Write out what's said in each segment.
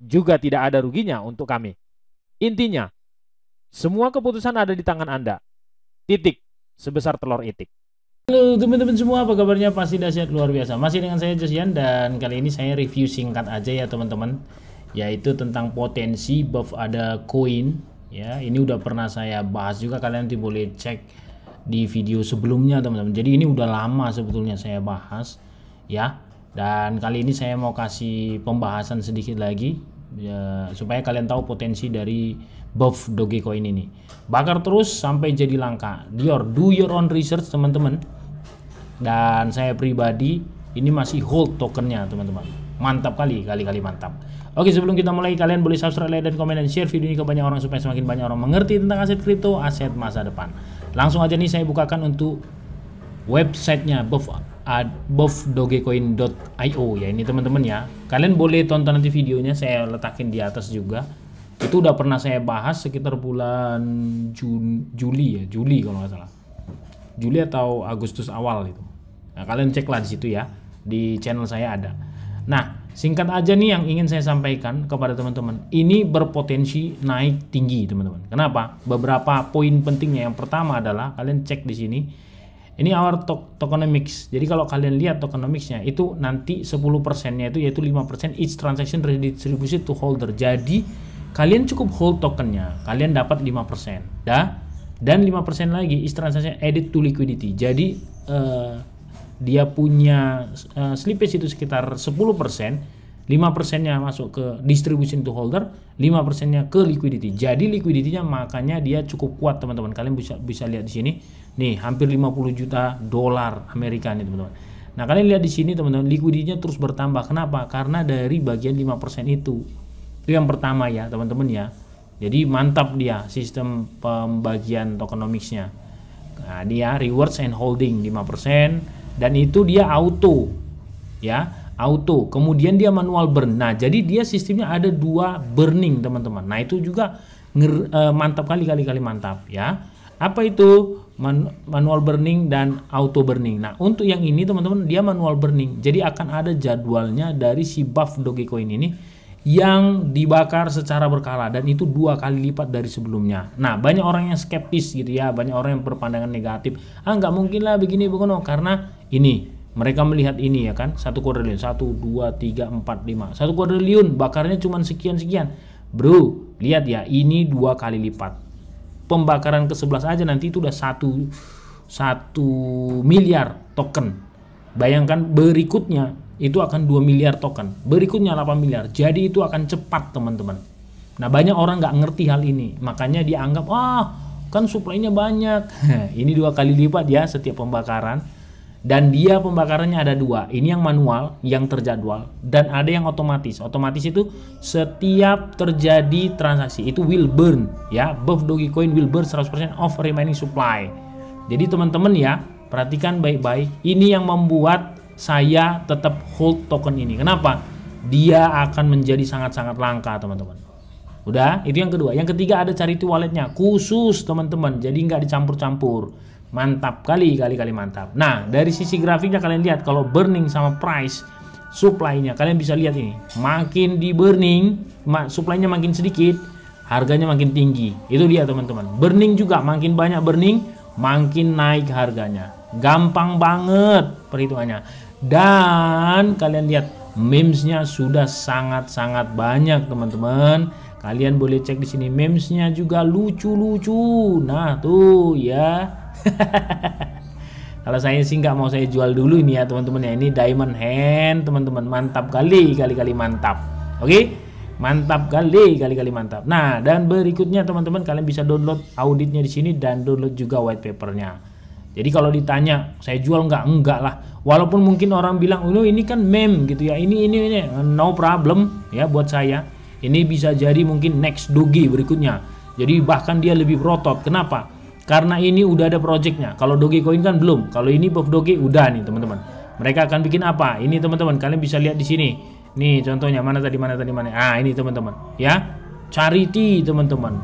juga tidak ada ruginya untuk kami. Intinya, semua keputusan ada di tangan Anda. Titik, sebesar telur itik. Halo teman-teman semua, apa kabarnya? Pasti dahsyat luar biasa. Masih dengan saya Josian dan kali ini saya review singkat aja ya teman-teman. Yaitu tentang potensi buff ada koin. Ya, ini udah pernah saya bahas juga. Kalian nanti boleh cek di video sebelumnya teman-teman. Jadi ini udah lama sebetulnya saya bahas. Ya, dan kali ini saya mau kasih pembahasan sedikit lagi ya, supaya kalian tahu potensi dari buff Dogecoin ini. Bakar terus sampai jadi langka. Dior, do your own research teman-teman. Dan saya pribadi ini masih hold tokennya teman-teman. Mantap kali, kali-kali mantap. Oke sebelum kita mulai kalian boleh subscribe, like, dan komen dan share video ini ke banyak orang supaya semakin banyak orang mengerti tentang aset kripto, aset masa depan. Langsung aja nih saya bukakan untuk websitenya Buff at ya ini teman-teman ya kalian boleh tonton nanti videonya saya letakin di atas juga itu udah pernah saya bahas sekitar bulan Jun, Juli ya Juli kalau nggak salah Juli atau Agustus awal itu nah, kalian ceklah di situ ya di channel saya ada nah singkat aja nih yang ingin saya sampaikan kepada teman-teman ini berpotensi naik tinggi teman-teman kenapa beberapa poin pentingnya yang pertama adalah kalian cek di sini ini our to tokenomics. Jadi kalau kalian lihat tokenomicsnya itu nanti 10 persennya itu yaitu 5 each transaction redistributed to holder. Jadi kalian cukup hold tokennya, kalian dapat 5 persen. Dah. Dan 5 persen lagi each transaction added to liquidity. Jadi uh, dia punya uh, slippage itu sekitar 10 persen. 5 persennya masuk ke distribution to holder, 5 persennya ke liquidity. Jadi liquidity-nya makanya dia cukup kuat teman-teman. Kalian bisa bisa lihat di sini Nih, hampir 50 juta dolar Amerika nih, teman-teman. Nah, kalian lihat di sini, teman-teman, likuidinya terus bertambah. Kenapa? Karena dari bagian 5% itu. Itu yang pertama ya, teman-teman ya. Jadi mantap dia sistem pembagian tokenomicsnya. Nah, dia rewards and holding 5% dan itu dia auto ya auto kemudian dia manual burn nah jadi dia sistemnya ada dua burning teman-teman nah itu juga eh, mantap kali kali kali mantap ya apa itu manual burning dan auto burning. Nah, untuk yang ini teman-teman dia manual burning. Jadi akan ada jadwalnya dari si buff Dogecoin ini yang dibakar secara berkala dan itu dua kali lipat dari sebelumnya. Nah, banyak orang yang skeptis gitu ya, banyak orang yang berpandangan negatif. Ah, nggak mungkin lah begini begono karena ini mereka melihat ini ya kan satu kuadrilion, satu dua tiga empat lima satu kuadrilion bakarnya cuma sekian sekian bro lihat ya ini dua kali lipat pembakaran ke-11 aja nanti itu udah satu satu miliar token. Bayangkan berikutnya itu akan 2 miliar token, berikutnya 8 miliar. Jadi itu akan cepat, teman-teman. Nah, banyak orang nggak ngerti hal ini, makanya dianggap wah oh, kan suplainya banyak." ini dua kali lipat ya setiap pembakaran dan dia pembakarannya ada dua ini yang manual yang terjadwal dan ada yang otomatis otomatis itu setiap terjadi transaksi itu will burn ya buff coin will burn 100% of remaining supply jadi teman-teman ya perhatikan baik-baik ini yang membuat saya tetap hold token ini kenapa dia akan menjadi sangat-sangat langka teman-teman udah itu yang kedua yang ketiga ada charity walletnya khusus teman-teman jadi nggak dicampur-campur Mantap kali, kali-kali mantap. Nah, dari sisi grafiknya kalian lihat kalau burning sama price supply-nya kalian bisa lihat ini. Makin di burning, supply-nya makin sedikit, harganya makin tinggi. Itu dia teman-teman. Burning juga makin banyak burning, makin naik harganya. Gampang banget perhitungannya. Dan kalian lihat memesnya sudah sangat-sangat banyak teman-teman kalian boleh cek di sini memesnya juga lucu-lucu nah tuh ya Kalau saya sih nggak mau saya jual dulu ini ya teman-teman ya ini diamond hand teman-teman mantap kali kali-kali mantap. Oke, okay? mantap kali kali-kali mantap. Nah dan berikutnya teman-teman kalian bisa download auditnya di sini dan download juga white papernya. Jadi kalau ditanya saya jual nggak enggak lah. Walaupun mungkin orang bilang oh, ini kan mem gitu ya ini ini ini no problem ya buat saya. Ini bisa jadi mungkin next dogi berikutnya. Jadi bahkan dia lebih rotot Kenapa? Karena ini udah ada projectnya. Kalau Dogecoin kan belum. Kalau ini Bob Doge udah nih teman-teman. Mereka akan bikin apa? Ini teman-teman kalian bisa lihat di sini. Nih contohnya mana tadi mana tadi mana. Ah ini teman-teman ya. Charity teman-teman.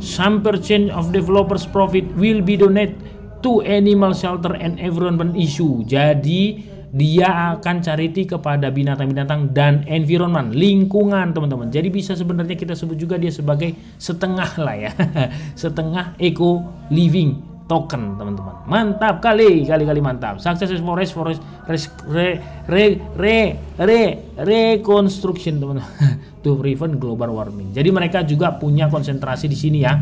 Some percent of developers profit will be donated to animal shelter and environment issue. Jadi dia akan charity kepada binatang-binatang dan environment, lingkungan teman-teman. Jadi bisa sebenarnya kita sebut juga dia sebagai setengah lah ya, setengah eco living token teman-teman. Mantap kali, kali-kali mantap. Success forest forest re, re, re, re, re, reconstruction teman-teman. To prevent global warming. Jadi mereka juga punya konsentrasi di sini ya.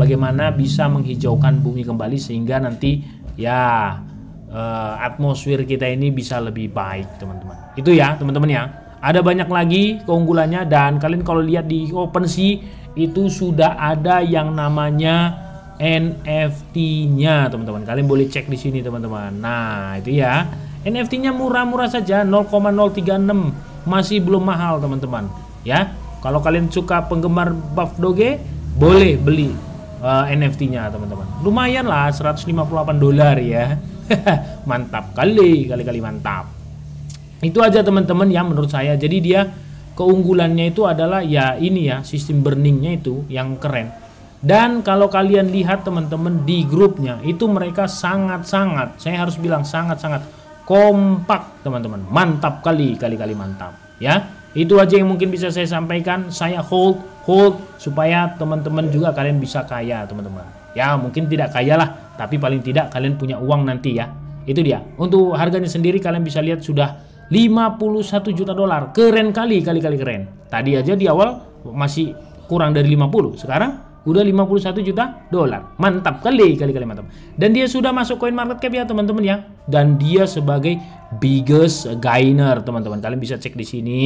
Bagaimana bisa menghijaukan bumi kembali sehingga nanti ya uh, atmosfer kita ini bisa lebih baik teman-teman itu ya teman-teman ya ada banyak lagi keunggulannya dan kalian kalau lihat di OpenSea itu sudah ada yang namanya NFT-nya teman-teman kalian boleh cek di sini teman-teman nah itu ya NFT-nya murah-murah saja 0,036 masih belum mahal teman-teman ya kalau kalian suka penggemar buff doge boleh beli uh, eh, NFT-nya teman-teman lumayan lah 158 dolar ya mantap kali kali-kali mantap itu aja teman-teman ya menurut saya jadi dia keunggulannya itu adalah ya ini ya sistem burningnya itu yang keren dan kalau kalian lihat teman-teman di grupnya itu mereka sangat-sangat saya harus bilang sangat-sangat kompak teman-teman mantap kali kali-kali mantap ya itu aja yang mungkin bisa saya sampaikan saya hold hold supaya teman-teman juga kalian bisa kaya teman-teman ya mungkin tidak kaya lah tapi paling tidak kalian punya uang nanti ya itu dia untuk harganya sendiri kalian bisa lihat sudah 51 juta dolar keren kali kali kali keren tadi aja di awal masih kurang dari 50 sekarang Udah 51 juta dolar. Mantap kali, kali-kali mantap. Dan dia sudah masuk coin market cap ya, teman-teman ya. Dan dia sebagai biggest gainer, teman-teman. Kalian bisa cek di sini,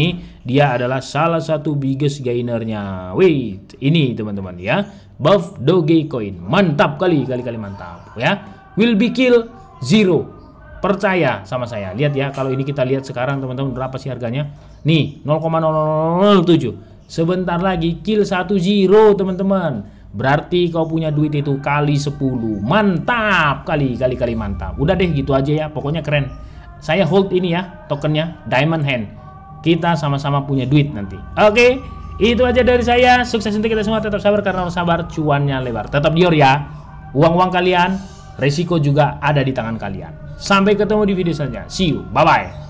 dia adalah salah satu biggest gainernya. Wait, ini teman-teman ya. Buff Doge Coin, Mantap kali, kali-kali mantap ya. Will be kill zero. Percaya sama saya. Lihat ya, kalau ini kita lihat sekarang teman-teman berapa sih harganya? Nih, 0,007 Sebentar lagi kill 1 0 teman-teman. Berarti kau punya duit itu kali 10. Mantap kali kali kali mantap. Udah deh gitu aja ya. Pokoknya keren. Saya hold ini ya tokennya Diamond Hand. Kita sama-sama punya duit nanti. Oke. Okay? Itu aja dari saya. Sukses untuk kita semua. Tetap sabar karena sabar cuannya lebar. Tetap dior ya. Uang-uang kalian, resiko juga ada di tangan kalian. Sampai ketemu di video selanjutnya. See you. Bye-bye.